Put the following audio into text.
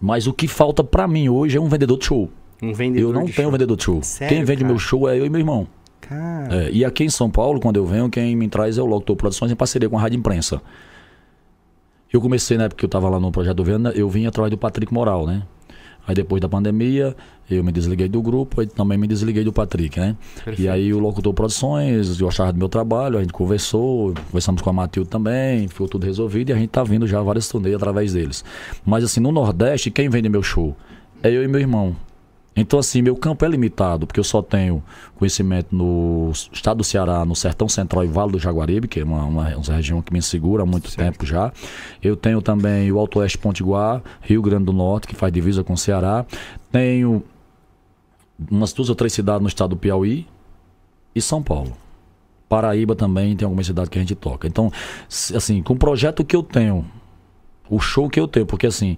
Mas o que falta para mim hoje é um vendedor de show. Um vendedor Eu não de tenho show. vendedor de show. Sério, quem vende cara? meu show é eu e meu irmão. É, e aqui em São Paulo, quando eu venho, quem me traz é o Locutor Produções em parceria com a Rádio Imprensa. Eu comecei na né, época que eu estava lá no Projeto do Venda, eu vim atrás do Patrick Moral, né? Aí depois da pandemia, eu me desliguei do grupo e também me desliguei do Patrick, né? Perfeito. E aí o Locutor Produções, eu achava do meu trabalho, a gente conversou, conversamos com a Matilde também, ficou tudo resolvido e a gente tá vindo já várias turnês através deles. Mas assim, no Nordeste, quem vende meu show? É eu e meu irmão. Então, assim, meu campo é limitado, porque eu só tenho conhecimento no estado do Ceará, no Sertão Central e Vale do Jaguaribe, que é uma, uma, uma região que me segura há muito certo. tempo já. Eu tenho também o Alto Oeste Pontiguá, Rio Grande do Norte, que faz divisa com o Ceará. Tenho umas duas ou três cidades no estado do Piauí e São Paulo. Paraíba também tem alguma cidade que a gente toca. Então, assim, com o projeto que eu tenho, o show que eu tenho, porque assim,